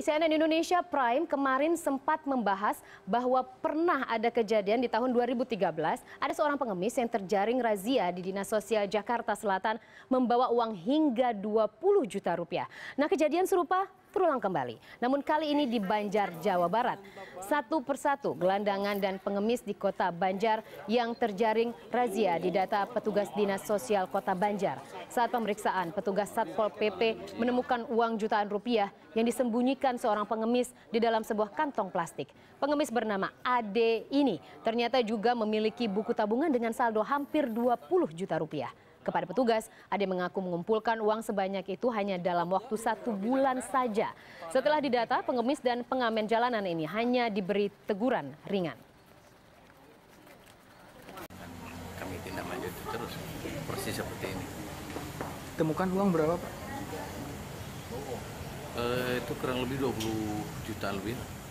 CNN Indonesia Prime kemarin sempat membahas bahwa pernah ada kejadian di tahun 2013, ada seorang pengemis yang terjaring razia di Dinas Sosial Jakarta Selatan membawa uang hingga 20 juta rupiah. Nah kejadian serupa terulang kembali. Namun kali ini di Banjar, Jawa Barat. Satu persatu gelandangan dan pengemis di kota Banjar yang terjaring razia di data petugas Dinas Sosial Kota Banjar. Saat pemeriksaan, petugas Satpol PP menemukan uang jutaan rupiah yang disembunyikan seorang pengemis di dalam sebuah kantong plastik. Pengemis bernama Ade ini ternyata juga memiliki buku tabungan dengan saldo hampir 20 juta rupiah. Kepada petugas, Ade mengaku mengumpulkan uang sebanyak itu hanya dalam waktu satu bulan saja. Setelah didata, pengemis dan pengamen jalanan ini hanya diberi teguran ringan. Kami tindak lanjut terus, persis seperti ini. Temukan uang berapa, Pak? Eh, itu kurang lebih 20 juta lebih.